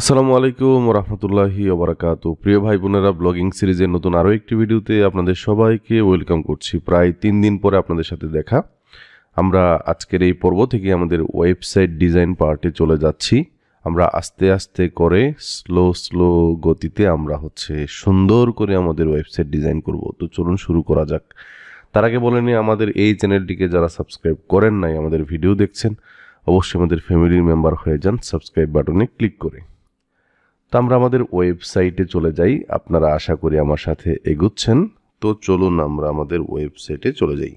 আসসালামু আলাইকুম রহমতুল্লাহি ওবরাকাত প্রিয় ভাই বোনেরা ব্লগিং সিরিজের নতুন আরও একটি ভিডিওতে আপনাদের সবাইকে ওয়েলকাম করছি প্রায় তিন দিন পরে আপনাদের সাথে দেখা আমরা আজকের এই পর্ব থেকে আমাদের ওয়েবসাইট ডিজাইন পার্টে চলে যাচ্ছি আমরা আস্তে আস্তে করে স্লো স্লো গতিতে আমরা হচ্ছে সুন্দর করে আমাদের ওয়েবসাইট ডিজাইন করব তো চলুন শুরু করা যাক তার আগে বলে নিই আমাদের এই চ্যানেলটিকে যারা সাবস্ক্রাইব করেন নাই আমাদের ভিডিও দেখছেন অবশ্যই আমাদের ফ্যামিলির মেম্বার হয়ে যান সাবস্ক্রাইব বাটনে ক্লিক করে আমরা আমাদের ওয়েবসাইটে চলে যাই আপনারা আশা করি আমার সাথে এগুচ্ছেন তো চলুন আমরা আমাদের ওয়েবসাইটে চলে যাই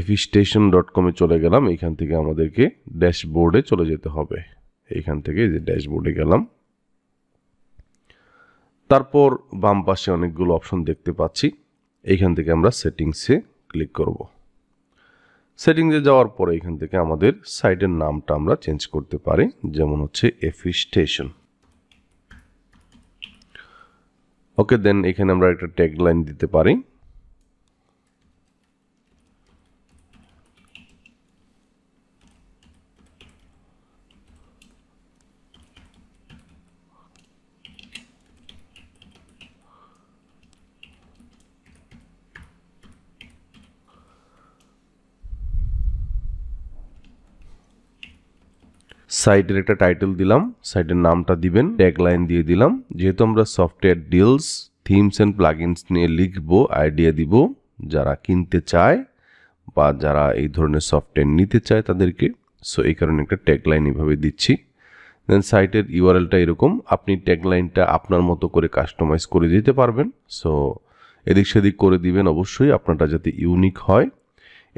এফিস্টেশন ডট কমে চলে গেলাম এখান থেকে আমাদেরকে ড্যাশবোর্ডে চলে যেতে হবে এখান থেকে যে ড্যাশবোর্ডে গেলাম তারপর বাম পাশে অনেকগুলো অপশন দেখতে পাচ্ছি এইখান থেকে আমরা সেটিংসে ক্লিক করব সেটিংসে যাওয়ার পরে এখান থেকে আমাদের সাইটের নামটা আমরা চেঞ্জ করতে পারি যেমন হচ্ছে এফি স্টেশন ওকে দেন এখানে আমরা একটা ট্যাগ লাইন দিতে পারি সাইটের একটা টাইটেল দিলাম সাইটের নামটা দিবেন ট্যাগলাইন দিয়ে দিলাম যেহেতু আমরা software deals themes and plugins নিয়ে লিখব আইডিয়া দিব যারা কিনতে চায় বা যারা এই ধরনের সফটওয়্যার নিতে চায় তাদেরকে সো এই কারণে একটা ট্যাগলাইন এভাবে দিচ্ছি দেন সাইটের ইউআরএলটা এরকম আপনি ট্যাগলাইনটা আপনার মতো করে কাস্টমাইজ করে দিতে পারবেন সো এদিক সেদিক করে দিবেন অবশ্যই আপনারটা যাতে ইউনিক হয়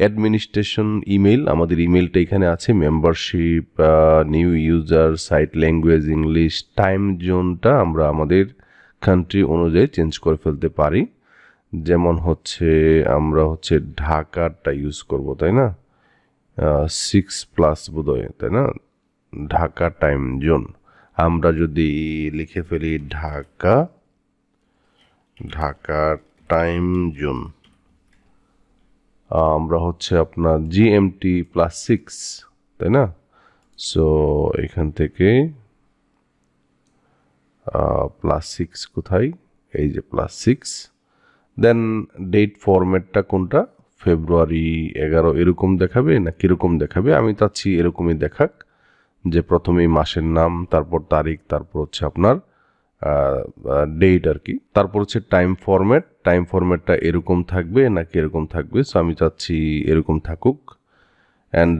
অ্যাডমিনিস্ট্রেশন ইমেল আমাদের ইমেলটা এখানে আছে membership new user site language English time জোনটা আমরা আমাদের কান্ট্রি অনুযায়ী চেঞ্জ করে ফেলতে পারি যেমন হচ্ছে আমরা হচ্ছে ঢাকারটা ইউজ করব তাই না সিক্স প্লাস বোধহয় তাই না ঢাকা টাইম জোন আমরা যদি লিখে ফেলি ঢাকা ঢাকা টাইম জোন আমরা হচ্ছে আপনার জিএমটি প্লাস সিক্স তাই না সো এখান থেকে প্লাস সিক্স কোথায় এই যে প্লাস সিক্স দেন ডেট ফরম্যাটটা কোনটা ফেব্রুয়ারি এগারো এরকম দেখাবে না কীরকম দেখাবে আমি চাচ্ছি এরকমই দেখাক যে প্রথমেই মাসের নাম তারপর তারিখ তারপর হচ্ছে আপনার ডেট আর কি তারপর হচ্ছে টাইম ফরম্যাট টাইম ফরম্যাটটা এরকম থাকবে নাকি এরকম থাকবে সো আমি চাচ্ছি এরকম থাকুক and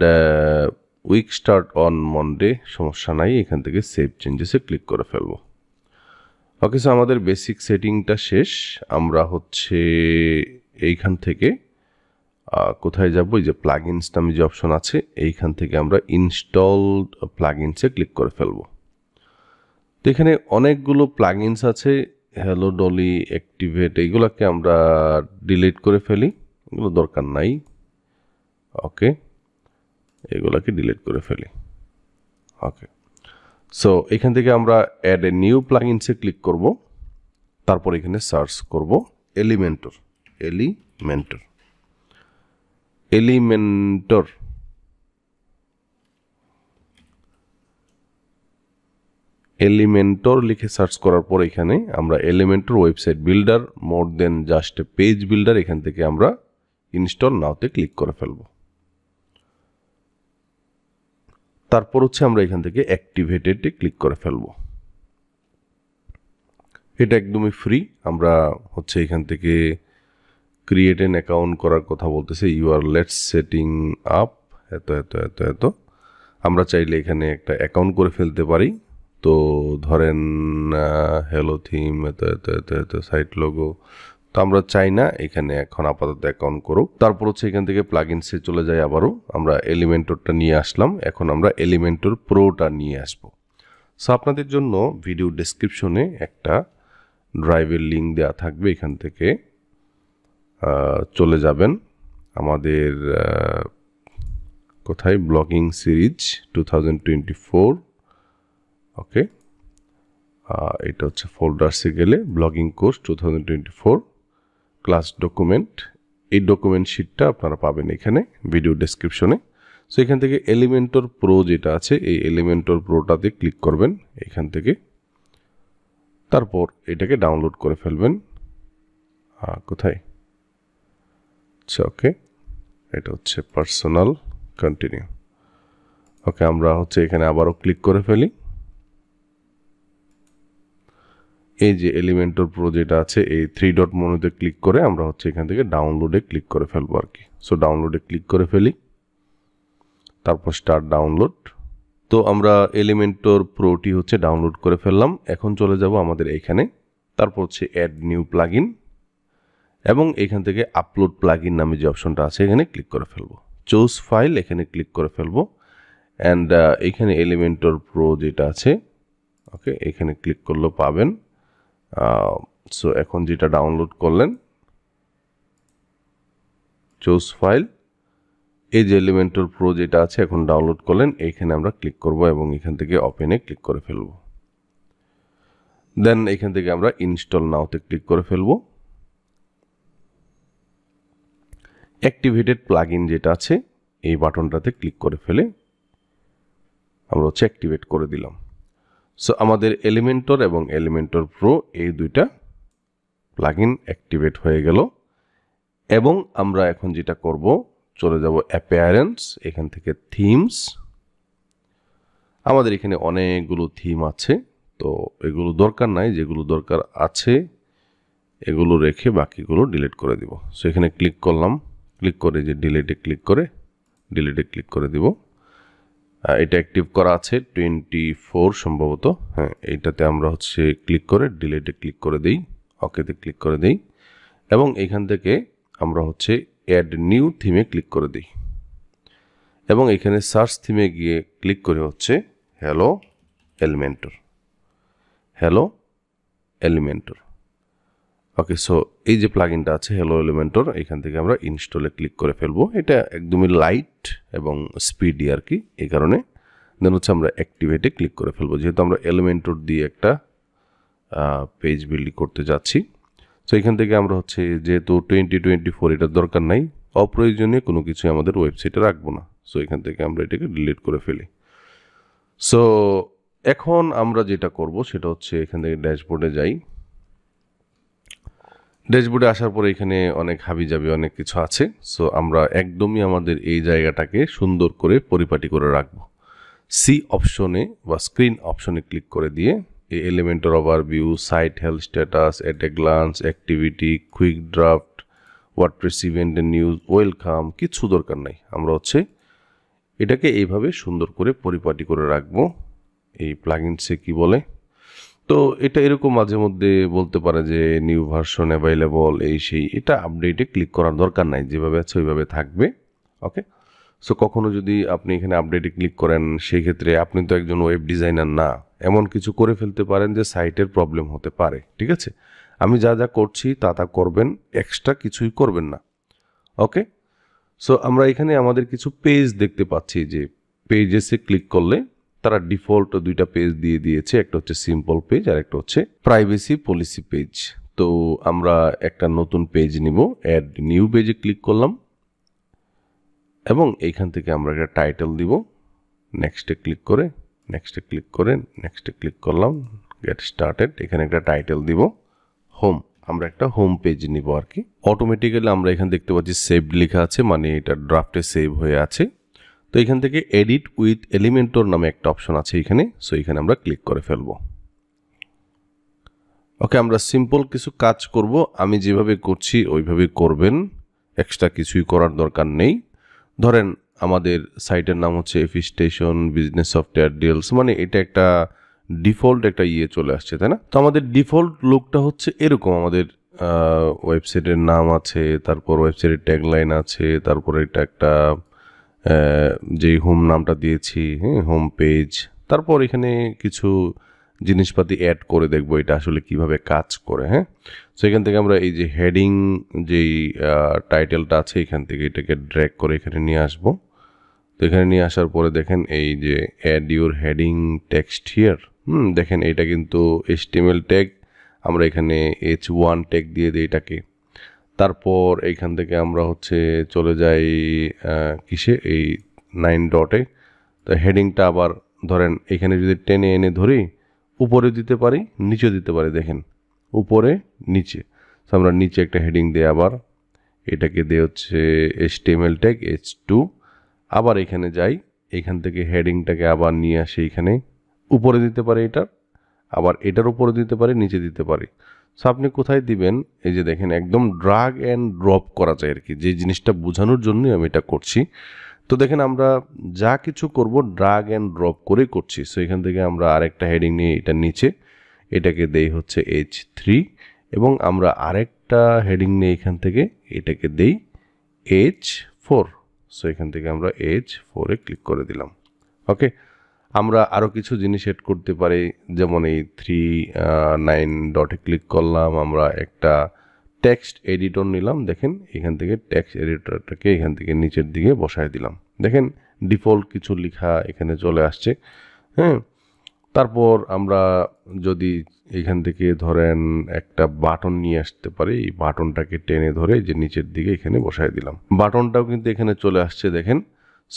week start on Monday সমস্যা নাই এখান থেকে সেভ চেঞ্জেসে ক্লিক করে ফেলব ওকে সো আমাদের বেসিক সেটিংটা শেষ আমরা হচ্ছে এইখান থেকে কোথায় যাব এই যে প্লাগ ইনস নামে যে অপশন আছে এইখান থেকে আমরা ইনস্টল প্লাগ ইনসে ক্লিক করে ফেলব তো এখানে অনেকগুলো প্লাগ ইনস আছে হ্যালো ডলি অ্যাক্টিভেট এইগুলোকে আমরা ডিলিট করে ফেলি এগুলো দরকার নাই ওকে এগুলোকে ডিলিট করে ফেলি ওকে সো এখান থেকে আমরা অ্যাড এ নিউ প্লাগিনসে ক্লিক করব তারপর এখানে সার্চ করব এলিমেন্টর এলিমেন্টর এলিমেন্টর এলিমেন্টর লিখে সার্চ করার পর এখানে আমরা Elementor website builder more then just page builder এখান থেকে আমরা ইনস্টল নাওতে ক্লিক করে ফেলব তারপর হচ্ছে আমরা এখান থেকে অ্যাক্টিভেটেডে ক্লিক করে ফেলব এটা একদমই ফ্রি আমরা হচ্ছে এখান থেকে ক্রিয়েট এন অ্যাকাউন্ট করার কথা বলতেছে you are let's setting up এত এত এত এত আমরা চাইলে এখানে একটা অ্যাকাউন্ট করে ফেলতে পারি তো ধরেন হ্যালো থিম এত এত এত এত সাইট লোগো তো আমরা চাই না এখানে এখন আপাতত অ্যাকাউন্ট করুক তারপর হচ্ছে এখান থেকে প্লাগ ইনসে চলে যাই আবারও আমরা এলিমেন্টরটা নিয়ে আসলাম এখন আমরা এলিমেন্টর প্রোটা নিয়ে আসব সো আপনাদের জন্য ভিডিও ডেসক্রিপশনে একটা ড্রাইভের লিঙ্ক দেওয়া থাকবে এখান থেকে চলে যাবেন আমাদের কোথায় blogging series two thousand twenty four okay uh, এটা হচ্ছে ফোল্ডার্সে গেলে blogging course to class document এই ডকুমেন্ট শিটটা আপনারা পাবেন এখানে ভিডিও ডেসক্রিপশনে সো এখান থেকে এলিমেন্টর প্রো যেটা আছে এই এলিমেন্টর প্রোটাতে ক্লিক করবেন এখান থেকে তারপর এটাকে ডাউনলোড করে ফেলবেন কোথায় আচ্ছা ওকে এটা হচ্ছে পার্সোনাল কন্টিনিউ ওকে আমরা হচ্ছে এখানে আবারও ক্লিক করে ফেলি এই যে এলিমেন্টর প্রো যেটা আছে এই থ্রি ডট মনোতে ক্লিক করে আমরা হচ্ছে এখান থেকে ডাউনলোডে ক্লিক করে ফেলবো আর কি সো ডাউনলোডে ক্লিক করে ফেলি তারপর স্টার্ট ডাউনলোড তো আমরা এলিমেন্টর প্রোটি হচ্ছে ডাউনলোড করে ফেললাম এখন চলে যাব আমাদের এখানে তারপর হচ্ছে অ্যাড নিউ প্লাগ এবং এখান থেকে আপলোড প্লাগ নামে যে অপশনটা আছে এখানে ক্লিক করে ফেলবো চোজ ফাইল এখানে ক্লিক করে ফেলবো অ্যান্ড এখানে এলিমেন্টর প্রো যেটা আছে ওকে এখানে ক্লিক করলেও পাবেন সো এখন যেটা ডাউনলোড করলেন চোজ ফাইল এই যে এলিমেন্টর প্রো যেটা আছে এখন ডাউনলোড করলেন এখানে আমরা ক্লিক করব এবং এখান থেকে ওপেনে ক্লিক করে ফেলব দেন এখান থেকে আমরা ইনস্টল নাওতে ক্লিক করে ফেলব অ্যাক্টিভেটেড প্লাগ যেটা আছে এই বাটনটাতে ক্লিক করে ফেলে আমরা হচ্ছে অ্যাক্টিভেট করে দিলাম সো আমাদের এলিমেন্টর এবং এলিমেন্টর প্রো এই দুইটা প্লাগ অ্যাক্টিভেট হয়ে গেল এবং আমরা এখন যেটা করব চলে যাব অ্যাপিয়ারেন্স এখান থেকে থিমস আমাদের এখানে অনেকগুলো থিম আছে তো এগুলো দরকার নাই যেগুলো দরকার আছে এগুলো রেখে বাকিগুলো ডিলিট করে দিব সো এখানে ক্লিক করলাম ক্লিক করে যে ডিলিটে ক্লিক করে ডিলিটে ক্লিক করে দিব এটা অ্যাক্টিভ করা আছে টোয়েন্টি ফোর সম্ভবত হ্যাঁ এইটাতে আমরা হচ্ছে ক্লিক করে ডিলেটে ক্লিক করে দিই অকেতে ক্লিক করে দিই এবং এখান থেকে আমরা হচ্ছে অ্যাড নিউ থিমে ক্লিক করে দিই এবং এখানে সার্চ থিমে গিয়ে ক্লিক করে হচ্ছে hello Elementor hello Elementor okay so এই যে প্লাগিনটা আছে হ্যালো এলিমেন্টর এখান থেকে আমরা ইনস্টলে ক্লিক করে ফেলবো এটা একদমই লাইট এবং স্পিডি আর কি এই কারণে দেন হচ্ছে আমরা অ্যাক্টিভেটে ক্লিক করে ফেলবো যেহেতু আমরা এলিমেন্টর দিয়ে একটা পেজ বিল্ড করতে যাচ্ছি সো এখান থেকে আমরা হচ্ছে যেহেতু টোয়েন্টি টোয়েন্টি ফোর এটার দরকার নাই অপ্রয়োজনীয় কোনো কিছু আমাদের ওয়েবসাইটে রাখবো না সো এখান থেকে আমরা এটাকে ডিলিট করে ফেলি সো এখন আমরা যেটা করব সেটা হচ্ছে এখান থেকে ড্যাশবোর্ডে যাই ড্যাশবোর্ডে আসার পরে এখানে অনেক হাবি যাবি অনেক কিছু আছে সো আমরা একদমই আমাদের এই জায়গাটাকে সুন্দর করে পরিপাটি করে রাখবো সি অপশনে বা স্ক্রিন অপশনে ক্লিক করে দিয়ে এই এলিমেন্টের view site health status at a glance activity quick draft WordPress event news welcome কিছু দরকার নাই আমরা হচ্ছে এটাকে এইভাবে সুন্দর করে পরিপাটি করে রাখবো এই প্লাগিনসে কি বলে তো এটা এরকম মাঝে মধ্যে বলতে পারে যে নিউ ভার্সন অ্যাভেলেবল এই সেই এটা আপডেটে ক্লিক করার দরকার নাই যেভাবে আছে ওইভাবে থাকবে ওকে সো কখনো যদি আপনি এখানে আপডেটে ক্লিক করেন সেই ক্ষেত্রে আপনি তো একজন ওয়েব ডিজাইনার না এমন কিছু করে ফেলতে পারেন যে সাইটের প্রবলেম হতে পারে ঠিক আছে আমি যা যা করছি তা তা করবেন এক্সট্রা কিছুই করবেন না ওকে সো আমরা এখানে আমাদের কিছু পেজ দেখতে পাচ্ছি যে পেজেসে ক্লিক করলে তারা ডিফল্ট দুইটা পেজ দিয়ে দিয়েছে একটা হচ্ছে সিম্পল পেজ আর একটা হচ্ছে প্রাইভেসি পলিসি পেজ তো আমরা একটা নতুন পেজ নিব অ্যাড নিউ পেজে ক্লিক করলাম এবং এইখান থেকে আমরা একটা টাইটেল দিব নেক্সটে ক্লিক করে নেক্সটে ক্লিক করে নেক্সটে ক্লিক করলাম গেট স্টার্টেড এখানে একটা টাইটেল দিব হোম আমরা একটা হোম পেজ নিব আর কি অটোমেটিক্যালি আমরা এখানে দেখতে পাচ্ছি সেভড লেখা আছে মানে এটা ড্রাফটে সেভ হয়ে আছে তো এখান থেকে এডিট উইথ এলিমেন্টর নামে একটা অপশন আছে এখানে সো এখানে আমরা ক্লিক করে ফেলবো ওকে আমরা সিম্পল কিছু কাজ করব আমি যেভাবে করছি ওইভাবে করবেন এক্সট্রা কিছুই করার দরকার নেই ধরেন আমাদের সাইটের নাম হচ্ছে এফি স্টেশন বিজনেস সফটওয়্যার ডিলস মানে এটা একটা ডিফল্ট একটা ইয়ে চলে আসছে তাই না তো আমাদের ডিফল্ট লুকটা হচ্ছে এরকম আমাদের ওয়েবসাইটের নাম আছে তারপর ওয়েবসাইটের ট্যাগলাইন আছে তারপর এটা একটা যে হোম নামটা দিয়েছি হ্যাঁ হোম পেজ তারপর এখানে কিছু জিনিসপাতি অ্যাড করে দেখব এটা আসলে কিভাবে কাজ করে হ্যাঁ সো এখান থেকে আমরা এই যে হেডিং যেই টাইটেলটা আছে এখান থেকে এটাকে ড্র্যাগ করে এখানে নিয়ে আসব তো এখানে নিয়ে আসার পরে দেখেন এই যে add your heading text here hmm দেখেন এটা কিন্তু এইচটিএমএল ট্যাগ আমরা এখানে এইচ ওয়ান ট্যাগ দিয়ে দিই এটাকে তারপর এইখান থেকে আমরা হচ্ছে চলে যাই কিসে এই নাইন ডটে তো হেডিংটা আবার ধরেন এখানে যদি টেনে এনে ধরি উপরে দিতে পারি নিচে দিতে পারি দেখেন উপরে নিচে তো আমরা নিচে একটা হেডিং দিয়ে আবার এটাকে দিয়ে হচ্ছে HTML tag H two আবার এখানে যাই এখান থেকে হেডিংটাকে আবার নিয়ে আসে এখানে উপরে দিতে পারি এটার আবার এটার উপরে দিতে পারি নিচে দিতে পারি সো আপনি কোথায় দিবেন এই যে দেখেন একদম ড্রাগ অ্যান্ড ড্রপ করা যায় আর কি যে জিনিসটা বোঝানোর জন্যই আমি এটা করছি তো দেখেন আমরা যা কিছু করব ড্রাগ অ্যান্ড ড্রপ করে করছি সো এখান থেকে আমরা আরেকটা হেডিং নিয়ে এটা নিচে এটাকে দেই হচ্ছে এইচ থ্রি এবং আমরা আরেকটা হেডিং নিয়ে এখান থেকে এটাকে দেই এইচ ফোর সো এখান থেকে আমরা এইচ ফোরে ক্লিক করে দিলাম ওকে আমরা আরও কিছু জিনিস এড করতে পারি যেমন এই থ্রি নাইন ডটে ক্লিক করলাম আমরা একটা টেক্সট এডিটর নিলাম দেখেন এখান থেকে টেক্সট এডিটরটাকে এখান থেকে নিচের দিকে বসায় দিলাম দেখেন ডিফল্ট কিছু লেখা এখানে চলে আসছে হ্যাঁ তারপর আমরা যদি এখান থেকে ধরেন একটা বাটন নিয়ে আসতে পারি এই বাটনটাকে টেনে ধরে যে নিচের দিকে এখানে বসায় দিলাম বাটনটাও কিন্তু এখানে চলে আসছে দেখেন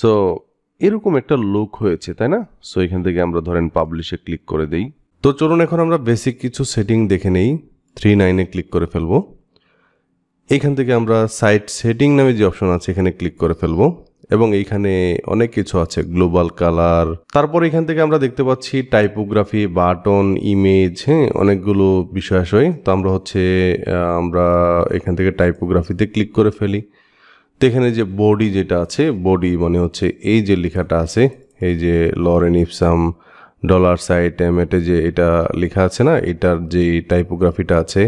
সো এরকম একটা লোক হয়েছে তাই না সো এখান থেকে আমরা ধরেন পাবলিশে ক্লিক করে দেই তো চলুন এখন আমরা বেসিক কিছু সেটিং দেখে নেই থ্রি নাইনে ক্লিক করে ফেলবো এখান থেকে আমরা সাইট সেটিং নামে যে অপশন আছে এখানে ক্লিক করে ফেলবো এবং এইখানে অনেক কিছু আছে গ্লোবাল কালার তারপর এখান থেকে আমরা দেখতে পাচ্ছি টাইপোগ্রাফি বাটন ইমেজ হ্যাঁ অনেকগুলো বিষয় আসয় তো আমরা হচ্ছে আমরা এখান থেকে টাইপোগ্রাফিতে ক্লিক করে ফেলি তো এখানে যে বডি যেটা আছে বডি মানে হচ্ছে এই যে লেখাটা আছে এই যে লরেন ইপসাম ডলার সাইট এটে যে এটা লেখা আছে না এটার যে টাইপোগ্রাফিটা আছে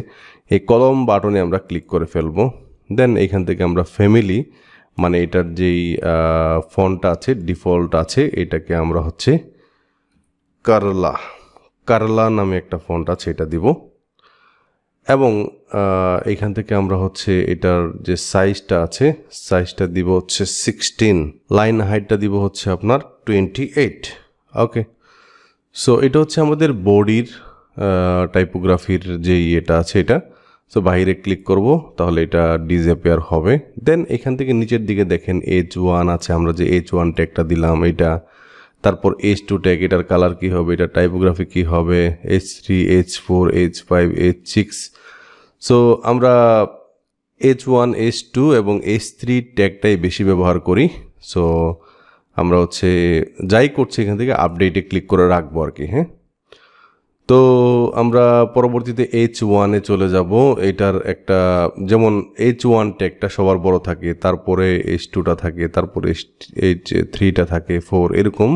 এই কলম বাটনে আমরা ক্লিক করে ফেলবো দেন এখান থেকে আমরা ফ্যামিলি মানে এটার যেই ফন্টটা আছে ডিফল্ট আছে এটাকে আমরা হচ্ছে কারলা কারলা নামে একটা ফন্ট আছে এটা দিব এবং এখান থেকে আমরা হচ্ছে এটার যে সাইজটা আছে সাইজটা দিব হচ্ছে সিক্সটিন লাইন হাইটটা দিব হচ্ছে আপনার টোয়েন্টি এইট ওকে সো এটা হচ্ছে আমাদের বডির টাইপোগ্রাফির যে ইয়েটা আছে এটা সো বাইরে ক্লিক করব তাহলে এটা ডিসঅ্যাপিয়ার হবে দেন এখান থেকে নিচের দিকে দেখেন এইচ ওয়ান আছে আমরা যে এইচ ওয়ান ট্যাগটা দিলাম এটা তারপর এইচ টু ট্যাগ এটার কালার কী হবে এটা টাইপোগ্রাফি কী হবে H three H four H five H six so আমরা এইচ ওয়ান এইচ টু এবং এইচ থ্রি ট্যাগটাই বেশি ব্যবহার করি সো আমরা হচ্ছে যাই করছি এখান থেকে আপডেটে ক্লিক করে রাখবো আর কি হ্যাঁ তো আমরা পরবর্তীতে এইচ ওয়ানে চলে যাব এটার একটা যেমন এইচ ওয়ান ট্যাগটা সবার বড় থাকে তারপরে এইচ টুটা থাকে তারপরে এইচ থ্রিটা থাকে ফোর এরকম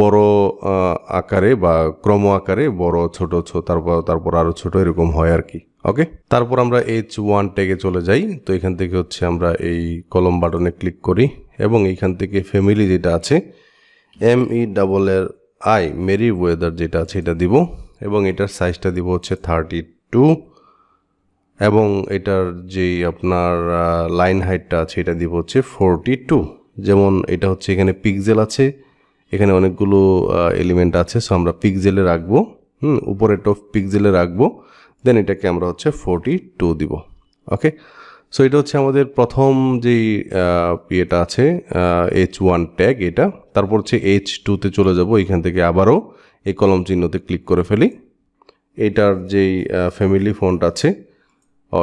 বড় আকারে বা ক্রম আকারে বড় ছোট তারপর তারপর আরও ছোট এরকম হয় আর কি ওকে তারপর আমরা এইচ ওয়ান ট্যাগে চলে যাই তো এখান থেকে হচ্ছে আমরা এই কলম বাটনে ক্লিক করি এবং এইখান থেকে ফ্যামিলি যেটা আছে M E double R I Merriweather যেটা আছে এটা দিব এবং এটার সাইজটা দিব হচ্ছে থার্টি টু এবং এটার যেই আপনার লাইন হাইটটা আছে এটা দিব হচ্ছে ফোরটি টু যেমন এটা হচ্ছে এখানে পিকজেল আছে এখানে অনেকগুলো এলিমেন্ট আছে সো আমরা পিকজেলে রাখবো হুম উপরে টপ পিকজেলে রাখবো দেন এটাকে আমরা হচ্ছে ফোরটি টু দিব ওকে সো এটা হচ্ছে আমাদের প্রথম যেই ইয়েটা আছে এইচ ওয়ান ট্যাগ এটা তারপর হচ্ছে এইচ টুতে চলে যাব এখান থেকে আবারও এই কলম চিহ্নতে ক্লিক করে ফেলি এটার যেই ফ্যামিলি ফন্ট আছে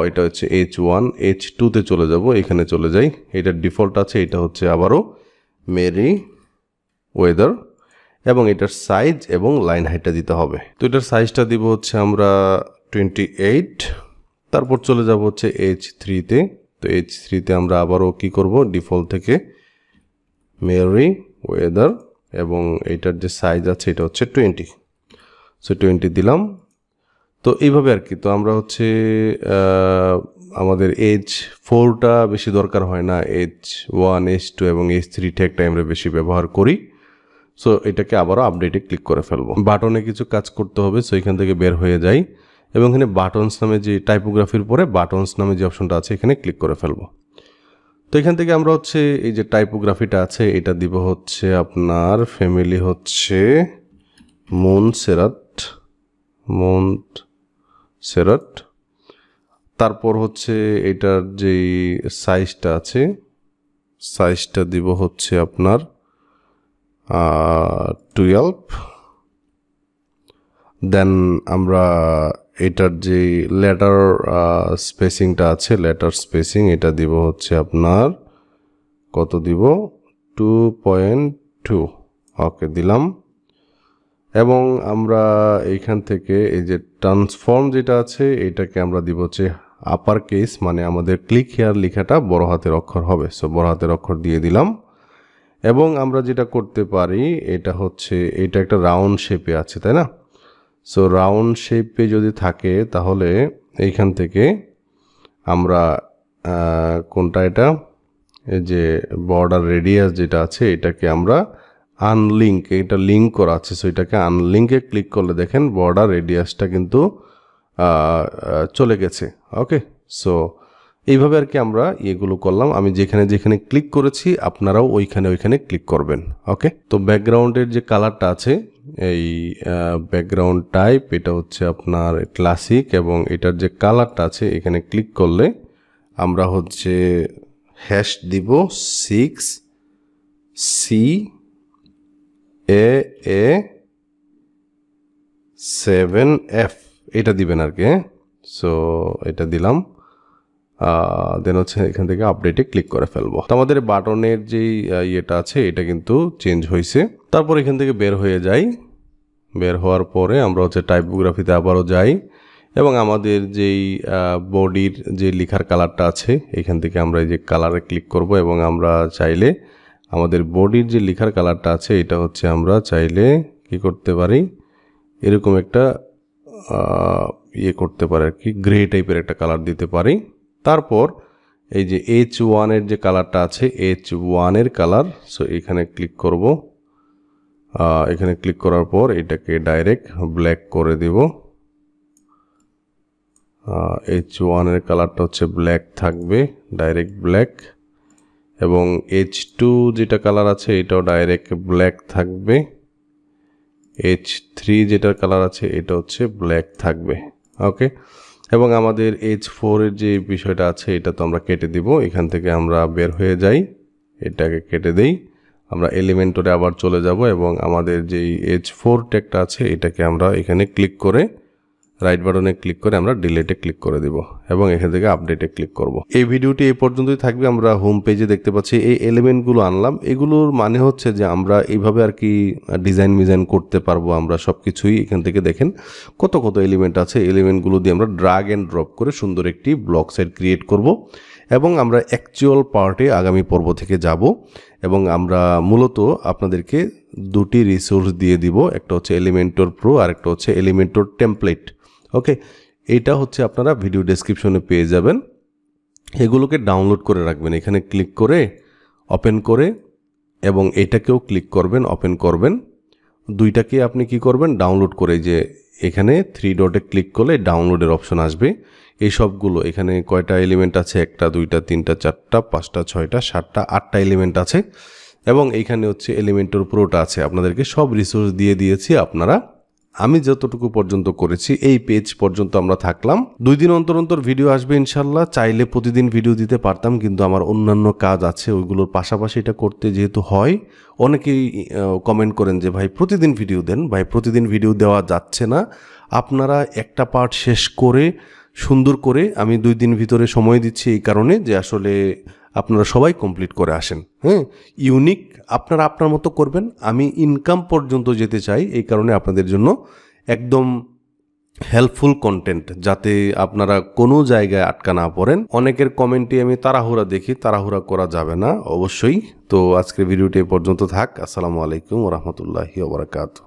এটা হচ্ছে এইচ ওয়ান এইচ টুতে চলে যাব এখানে চলে যাই এটার ডিফল্ট আছে এটা হচ্ছে আবারও মেরি ওয়েদার এবং এটার সাইজ এবং লাইন হাইটটা দিতে হবে তো এটার সাইজটা দিব হচ্ছে আমরা টোয়েন্টি এইট তারপর চলে যাব হচ্ছে এইচ থ্রিতে তো এইচ থ্রিতে আমরা আবারও কি করব ডিফল্ট থেকে মেরি ওয়েদার এবং এটার যে সাইজ আছে এটা হচ্ছে টোয়েন্টি সো টোয়েন্টি দিলাম তো এইভাবে আর কি তো আমরা হচ্ছে আমাদের এজ ফোরটা বেশি দরকার হয় না এজ ওয়ান এজ টু এবং এজ থ্রি ট্যাগটা আমরা বেশি ব্যবহার করি সো এটাকে আবারও আপডেটে ক্লিক করে ফেলবো বাটনে কিছু কাজ করতে হবে সো এখান থেকে বের হয়ে যাই এবং এখানে বাটনস নামে যে টাইপোগ্রাফির পরে বাটনস নামে যে অপশনটা আছে এখানে ক্লিক করে ফেলবো তো এখান থেকে আমরা হচ্ছে এই যে টাইপোগ্রাফিটা আছে এটা দিব হচ্ছে আপনার ফ্যামিলি হচ্ছে মন সেরাট মন সেরাট তারপর হচ্ছে এটার যে সাইজটা আছে সাইজটা দিব হচ্ছে আপনার টুয়েলভ দেন আমরা এটার যে লেটার স্পেসিংটা আছে লেটার স্পেসিং এটা দিব হচ্ছে আপনার কত দিব টু পয়েন্ট টু ওকে দিলাম এবং আমরা এইখান থেকে এই যে ট্রান্সফর্ম যেটা আছে এটাকে আমরা দিব হচ্ছে আপার কেস মানে আমাদের ক্লিক হেয়ার লেখাটা বড় হাতের অক্ষর হবে সো বড় হাতের অক্ষর দিয়ে দিলাম এবং আমরা যেটা করতে পারি এটা হচ্ছে এটা একটা রাউন্ড শেপে আছে তাই না সো রাউন্ড শেপে যদি থাকে তাহলে এইখান থেকে আমরা কোনটা এটা যে বর্ডার রেডিয়াস যেটা আছে এটাকে আমরা আনলিঙ্ক এটা লিঙ্ক করা আছে সো এটাকে আনলিঙ্কে ক্লিক করলে দেখেন বর্ডার রেডিয়াসটা কিন্তু চলে গেছে ওকে সো এইভাবে আর কি আমরা ইয়েগুলো করলাম আমি যেখানে যেখানে ক্লিক করেছি আপনারাও ওইখানে ওইখানে ক্লিক করবেন ওকে তো ব্যাকগ্রাউন্ডের যে কালারটা আছে এই ব্যাকগ্রাউন্ড টাইপ এটা হচ্ছে আপনার ক্লাসিক এবং এটার যে কালারটা আছে এখানে ক্লিক করলে আমরা হচ্ছে হ্যাশ দিব six C A A seven F এটা দিবেন আর কি সো হ্যাঁ? এটা দিলাম দেন হচ্ছে এখান থেকে আপডেটে ক্লিক করে ফেলবো তো আমাদের বাটনের যেই ইয়েটা আছে এটা কিন্তু চেঞ্জ হয়েছে তারপর এখান থেকে বের হয়ে যাই বের হওয়ার পরে আমরা হচ্ছে টাইপোগ্রাফিতে আবারও যাই এবং আমাদের যেই বডির যে লিখার কালারটা আছে এখান থেকে আমরা এই যে কালারে ক্লিক করব এবং আমরা চাইলে আমাদের বডির যে লিখার কালারটা আছে এটা হচ্ছে আমরা চাইলে কি করতে পারি এরকম একটা ইয়ে করতে পারে আর কি গ্রে টাইপের একটা কালার দিতে পারি তারপর এই যে এইচ ওয়ানের যে কালারটা আছে এইচ ওয়ানের কালার সো এখানে ক্লিক করব এখানে ক্লিক করার পর এটাকে ডাইরেক্ট ব্ল্যাক করে দেব এইচ ওয়ানের কালারটা হচ্ছে ব্ল্যাক থাকবে ডাইরেক্ট ব্ল্যাক এবং এইচ টু যেটা কালার আছে এটাও ডাইরেক্ট ব্ল্যাক থাকবে এইচ থ্রি যেটার কালার আছে এটা হচ্ছে ব্ল্যাক থাকবে ওকে এবং আমাদের এইচ ফোরের যে বিষয়টা আছে এটা তো আমরা কেটে দিব এখান থেকে আমরা বের হয়ে যাই এটাকে কেটে দেই আমরা এলিমেন্টরে আবার চলে যাব এবং আমাদের যেই এইচ ফোর ট্যাগটা আছে এটাকে আমরা এখানে ক্লিক করে রাইট বাটনে ক্লিক করে আমরা ডিলেটে ক্লিক করে দিব এবং এখান থেকে আপডেটে ক্লিক করব এই ভিডিওটি এই পর্যন্তই থাকবে আমরা হোম পেজে দেখতে পাচ্ছি এই এলিমেন্টগুলো আনলাম এগুলোর মানে হচ্ছে যে আমরা এইভাবে আর কি ডিজাইন মিজাইন করতে পারবো আমরা সব কিছুই এখান থেকে দেখেন কত কত এলিমেন্ট আছে এলিমেন্টগুলো দিয়ে আমরা ড্রাগ অ্যান্ড ড্রপ করে সুন্দর একটি ব্লক সাইট ক্রিয়েট করব এবং আমরা অ্যাকচুয়াল পার্টে আগামী পর্ব থেকে যাব এবং আমরা মূলত আপনাদেরকে দুটি রিসোর্স দিয়ে দিব একটা হচ্ছে এলিমেন্টর প্রো আর একটা হচ্ছে এলিমেন্টর টেমপ্লেট ওকে এটা হচ্ছে আপনারা ভিডিও ডেসক্রিপশনে পেয়ে যাবেন এগুলোকে ডাউনলোড করে রাখবেন এখানে ক্লিক করে ওপেন করে এবং এটাকেও ক্লিক করবেন ওপেন করবেন দুইটাকে আপনি কি করবেন ডাউনলোড করে যে এখানে থ্রি ডটে ক্লিক করলে ডাউনলোডের অপশন আসবে এই সবগুলো এখানে কয়টা এলিমেন্ট আছে একটা দুইটা তিনটা চারটা পাঁচটা ছয়টা সাতটা আটটা এলিমেন্ট আছে এবং এখানে হচ্ছে এলিমেন্টের পুরোটা আছে আপনাদেরকে সব রিসোর্স দিয়ে দিয়েছি আপনারা আমি যতটুকু পর্যন্ত করেছি এই পেজ পর্যন্ত আমরা থাকলাম দুই দিন অন্তর অন্তর ভিডিও আসবে ইনশাল্লাহ চাইলে প্রতিদিন ভিডিও দিতে পারতাম কিন্তু আমার অন্যান্য কাজ আছে ওইগুলোর পাশাপাশি এটা করতে যেহেতু হয় অনেকেই কমেন্ট করেন যে ভাই প্রতিদিন ভিডিও দেন ভাই প্রতিদিন ভিডিও দেওয়া যাচ্ছে না আপনারা একটা পার্ট শেষ করে সুন্দর করে আমি দুই দিন ভিতরে সময় দিচ্ছি এই কারণে যে আসলে আপনারা সবাই কমপ্লিট করে আসেন হ্যাঁ ইউনিক আপনারা আপনার মতো করবেন আমি ইনকাম পর্যন্ত যেতে চাই এই কারণে আপনাদের জন্য একদম হেল্পফুল কন্টেন্ট যাতে আপনারা কোনো জায়গায় আটকা না পড়েন অনেকের কমেন্টে আমি তাড়াহুড়া দেখি তাড়াহুড়া করা যাবে না অবশ্যই তো আজকের ভিডিওটি পর্যন্ত থাক আসসালামু আলাইকুম রহমতুল্লাহি ওবরাকাত